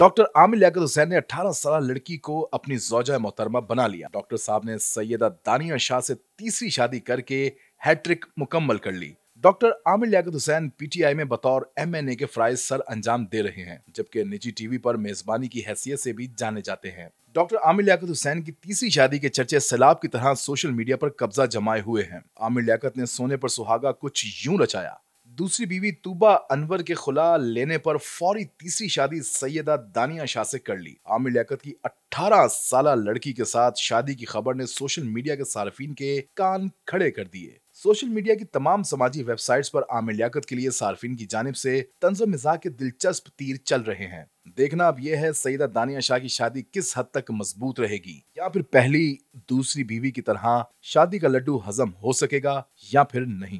doctor Aamir याकत Hussain ने 18 साल लड़की को अपनी जोजा मोहतरमा बना लिया डॉक्टर साहब ने सैयदा दानिया शाह से तीसरी शादी करके हैट्रिक मुकम्मल कर ली डॉक्टर आमिर लियाकत हुसैन पीटीआई में बतौर एमएनए के फ्राइज सर अंजाम दे रहे हैं जबकि निजी टीवी पर मेजबानी की हैसियत से भी जाने जाते हैं डॉक्टर आमिर लियाकत हुसैन की तीसरी शादी के चर्चे सैलाब की तरह सोशल मीडिया पर कब्जा जमाए हुए हैं आमिर लियाकत ने सोने पर सुहागा कुछ यूं रचाया दूसरी बीवी तूबा अनवर के खुला लेने पर फौरी तीसरी शादी सैयदा दानिया शाह से कर ली आमिर लियाकत की 18 साल लड़की के साथ शादी की खबर ने सोशल मीडिया के सार्फिन के कान खड़े कर दिए सोशल मीडिया की तमाम समाजी वेबसाइट्स पर आमिर लियाकत के लिए सार्फिन की जानब से तंज मिजाज के दिलचस्प तीर चल रहे हैं देखना अब यह है सईदा दानिया शाह की शादी किस हद तक मजबूत रहेगी या फिर पहली दूसरी बीवी की तरह शादी का लड्डू हजम हो सकेगा या फिर नहीं